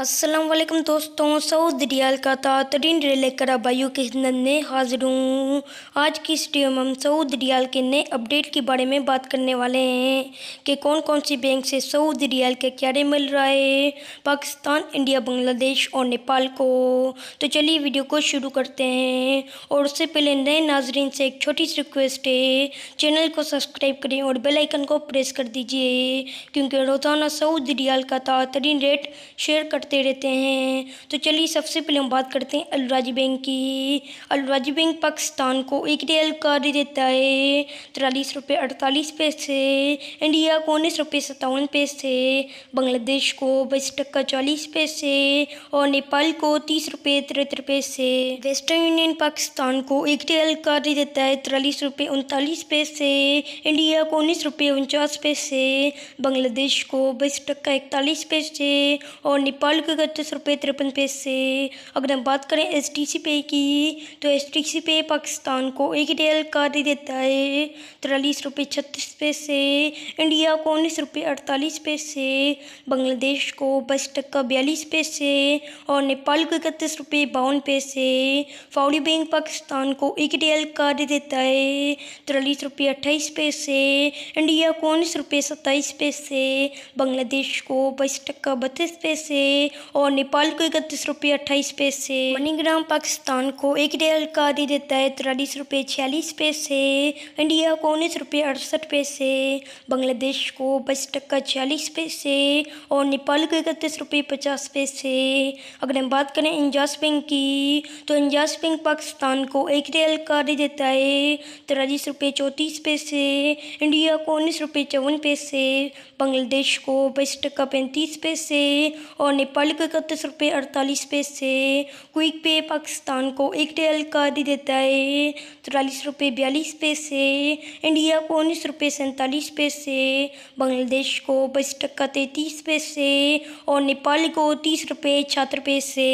असलम दोस्तों सऊद रियाल का तातरीन रिले कराबाइयों की हिंदन में हाजिर हूँ आज की इस वीडियो में हम सऊद रियाल के नए अपडेट के बारे में बात करने वाले हैं कि कौन कौन सी बैंक से सऊद रियाल के क्यारे मिल रहा है पाकिस्तान इंडिया बांग्लादेश और नेपाल को तो चलिए वीडियो को शुरू करते हैं और उससे पहले नए नाजरन से एक छोटी सी रिक्वेस्ट है चैनल को सब्सक्राइब करें और बेलाइकन को प्रेस कर दीजिए क्योंकि रोज़ाना सऊद रियाल का तातरीन रेट शेयर कर करते रहते हैं तो चलिए सबसे पहले हम बात करते हैं अलराजी बैंक की अलराजी बैंक पाकिस्तान को एक रियल कार्ड देता है तिरालीस रुपये अड़तालीस पैसे इंडिया को उन्नीस रुपये सत्तावन पैसे बांग्लादेश को बाईस टक्का चालीस पैसे और नेपाल को तीस रुपये तिरहत्तर पैसे वेस्टर्न यूनियन पाकिस्तान को एक रियल कार्ड देता है तिरालीस रुपये उनतालीस पैसे इंडिया को उन्नीस रुपये उनचास पैसे बांग्लादेश को बाईस टक्का इकतालीस पैसे और नेपाल चालू इकतीस रुपये तिरपन पैसे अगर हम बात करें एस टी सी पे की तो एस टी सी पे पाकिस्तान को एक डेल का दे देता है तिरालीस रुपये छत्तीस पैसे इंडिया को उन्नीस रुपये अड़तालीस पैसे बांग्लादेश को बस टक्का बयालीस पैसे और नेपाल को इकतीस रुपये बावन पैसे फाउडी बैंक पाकिस्तान को एक डेल का दे देता है तिरालीस रुपये अट्ठाईस पैसे इंडिया को उन्नीस रुपये सत्ताईस पैसे बांग्लादेश को बाईस टक्का बत्तीस पैसे और नेपाल को इकतीस रुपये अट्ठाईस पैसे मनीग्राम पाकिस्तान को एक रियल का दे देता है तिरालीस रुपये छियालीस पैसे इंडिया को उन्नीस रुपये अड़सठ पैसे बांग्लादेश को बाईस टक्का छियालीस पैसे और नेपाल को इकतीस रुपये पचास पैसे अगर हम बात करें इंजाज बैंक की तो इंजाज बैंक पाकिस्तान को एक रियल का दे देता है तिरालीस रुपये चौंतीस पैसे इंडिया को उन्नीस रुपये चौवन पैसे बांग्लादेश को बाईस टक्का पैंतीस पैसे और नेपाल पहले इकतीस रुपये अड़तालीस पैसे क्विक पे पाकिस्तान को एक टेल का दे देता है तिरालीस रुपये बयालीस पैसे इंडिया को उन्नीस रुपये सैंतालीस पैसे बांग्लादेश को बाईस टक्का तैंतीस पैसे और नेपाल को तीस रुपये छहत्तर पैसे